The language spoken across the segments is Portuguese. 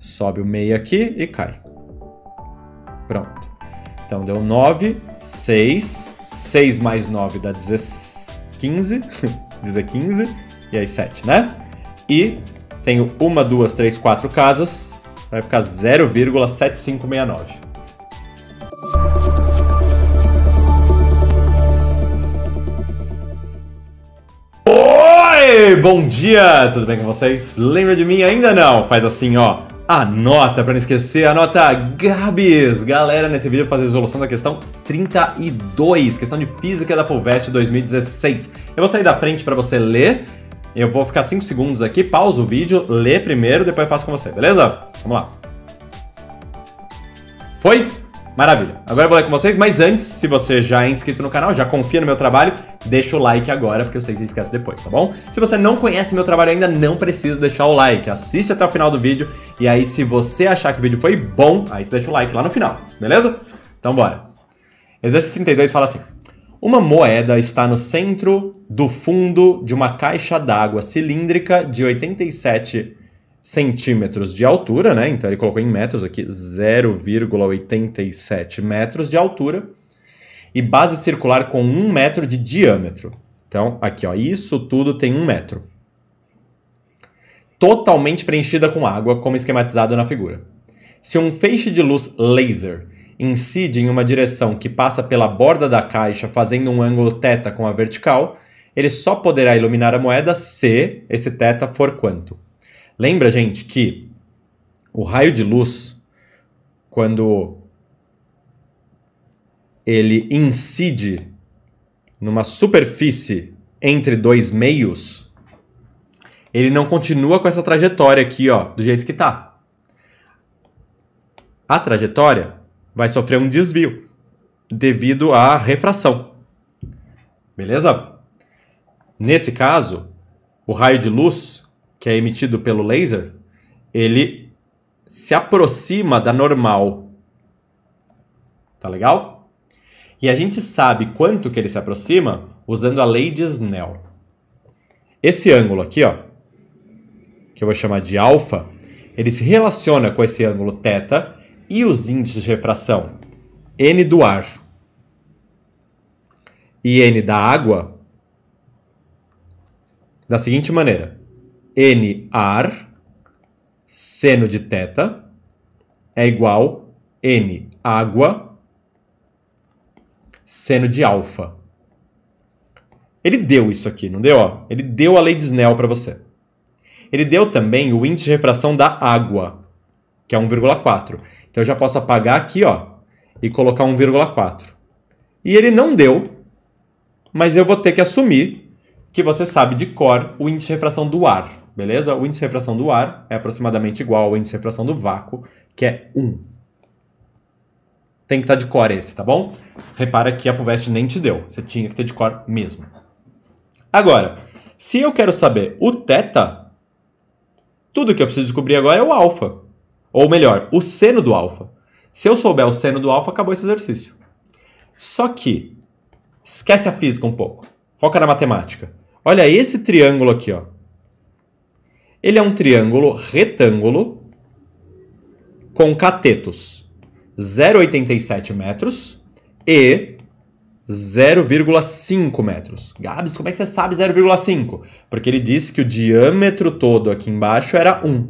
Sobe o meio aqui e cai. Pronto. Então deu 9, 6. 6 mais 9 dá 15. 15. É e aí 7, né? E tenho uma, duas, três, quatro casas. Vai ficar 0,7569. Oi! Bom dia! Tudo bem com vocês? Lembra de mim? Ainda não? Faz assim, ó. Anota para não esquecer, anota Gabs! Galera, nesse vídeo eu vou fazer a resolução da questão 32, questão de física da Fulvestre 2016. Eu vou sair da frente para você ler, eu vou ficar 5 segundos aqui, pausa o vídeo, lê primeiro, depois eu faço com você, beleza? Vamos lá. Foi? Maravilha. Agora eu vou ler com vocês, mas antes, se você já é inscrito no canal, já confia no meu trabalho, deixa o like agora, porque eu sei que você esquece depois, tá bom? Se você não conhece meu trabalho ainda, não precisa deixar o like. Assiste até o final do vídeo e aí se você achar que o vídeo foi bom, aí você deixa o like lá no final, beleza? Então bora. Exercício 32 fala assim: Uma moeda está no centro do fundo de uma caixa d'água cilíndrica de 87 centímetros de altura, né? Então ele colocou em metros aqui 0,87 metros de altura e base circular com 1 metro de diâmetro. Então, aqui, ó, isso tudo tem 1 metro. Totalmente preenchida com água, como esquematizado na figura. Se um feixe de luz laser incide em uma direção que passa pela borda da caixa, fazendo um ângulo θ com a vertical, ele só poderá iluminar a moeda se esse θ for quanto? Lembra, gente, que o raio de luz, quando ele incide numa superfície entre dois meios, ele não continua com essa trajetória aqui, ó, do jeito que tá. A trajetória vai sofrer um desvio devido à refração. Beleza? Nesse caso, o raio de luz que é emitido pelo laser, ele se aproxima da normal. Tá legal? E a gente sabe quanto que ele se aproxima usando a lei de Snell. Esse ângulo aqui, ó, que eu vou chamar de alfa, ele se relaciona com esse ângulo θ e os índices de refração n do ar e n da água da seguinte maneira. N ar, seno de θ, é igual N água, seno de alfa. Ele deu isso aqui, não deu? ele deu a lei de Snell para você. Ele deu também o índice de refração da água, que é 1,4. Então eu já posso apagar aqui ó, e colocar 1,4. E ele não deu, mas eu vou ter que assumir que você sabe de cor o índice de refração do ar beleza? O índice de refração do ar é aproximadamente igual ao índice de refração do vácuo, que é 1. Tem que estar tá de cor esse, tá bom? Repara que a FUVEST nem te deu, você tinha que ter de cor mesmo. Agora, se eu quero saber o θ, tudo que eu preciso descobrir agora é o alfa. Ou melhor, o seno do alfa. Se eu souber o seno do alfa, acabou esse exercício. Só que, esquece a física um pouco. Foca na matemática. Olha esse triângulo aqui, ó. Ele é um triângulo retângulo com catetos 0,87 metros e 0,5 metros. Gabs, como é que você sabe 0,5? Porque ele disse que o diâmetro todo aqui embaixo era 1.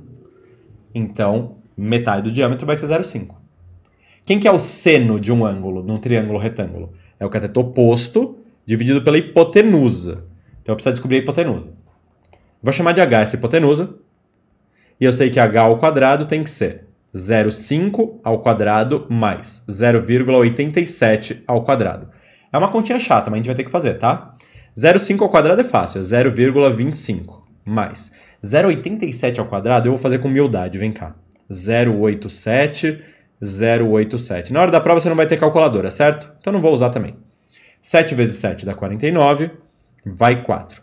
Então, metade do diâmetro vai ser 0,5. Quem que é o seno de um ângulo, num triângulo retângulo? É o cateto oposto dividido pela hipotenusa. Então, eu preciso descobrir a hipotenusa. Vou chamar de H essa é hipotenusa. E eu sei que H ao quadrado tem que ser 0,5 ao quadrado mais 0,87 ao quadrado. É uma continha chata, mas a gente vai ter que fazer, tá? 0,5 ao quadrado é fácil, é 0,25 mais 0,87 ao quadrado eu vou fazer com humildade, vem cá. 087, 087. Na hora da prova você não vai ter calculadora, certo? Então não vou usar também. 7 vezes 7 dá 49, vai 4.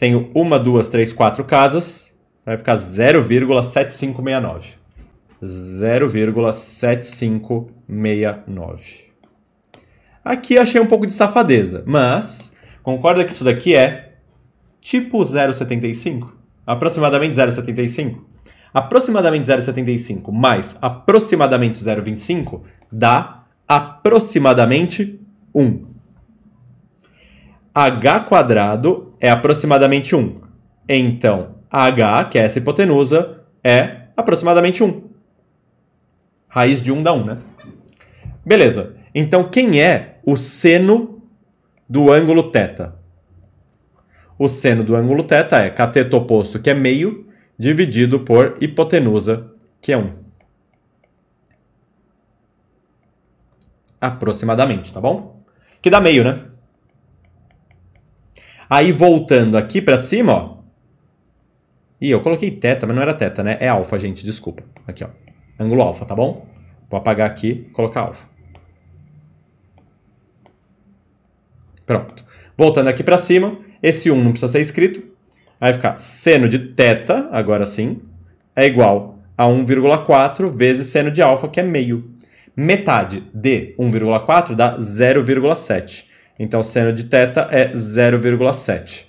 tenho uma, duas, três, quatro casas, vai ficar 0,7569. 0,7569. Aqui achei um pouco de safadeza, mas concorda que isso daqui é tipo 0,75? Aproximadamente 0,75? Aproximadamente 0,75 mais aproximadamente 0,25 dá aproximadamente 1. h quadrado é aproximadamente 1. Então, H, que é essa hipotenusa, é aproximadamente 1. Raiz de 1 dá 1, né? Beleza. Então, quem é o seno do ângulo θ? O seno do ângulo θ é cateto oposto, que é meio, dividido por hipotenusa, que é 1. Aproximadamente, tá bom? Que dá meio, né? Aí voltando aqui para cima, ó. Ih, eu coloquei teta, mas não era teta, né? É alfa, gente, desculpa. Aqui, ó. Ângulo alfa, tá bom? Vou apagar aqui, colocar alfa. Pronto. Voltando aqui para cima, esse 1 não precisa ser escrito. Aí ficar seno de teta, agora sim, é igual a 1,4 vezes seno de alfa, que é meio. Metade de 1,4 dá 0,7. Então, seno de θ é 0,7.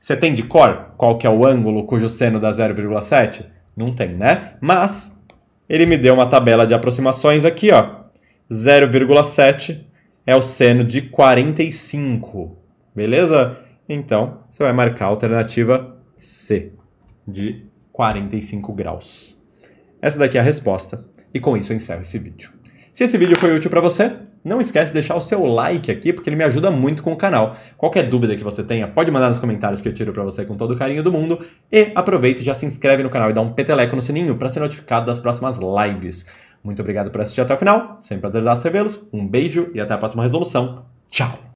Você tem de cor qual que é o ângulo cujo seno dá 0,7? Não tem, né? Mas ele me deu uma tabela de aproximações aqui, ó. 0,7 é o seno de 45. Beleza? Então, você vai marcar a alternativa C de 45 graus. Essa daqui é a resposta e com isso eu encerro esse vídeo. Se esse vídeo foi útil para você, não esquece de deixar o seu like aqui, porque ele me ajuda muito com o canal. Qualquer dúvida que você tenha, pode mandar nos comentários que eu tiro para você com todo o carinho do mundo. E aproveita e já se inscreve no canal e dá um peteleco no sininho para ser notificado das próximas lives. Muito obrigado por assistir até o final. Sempre prazer dar recebê los Um beijo e até a próxima resolução. Tchau!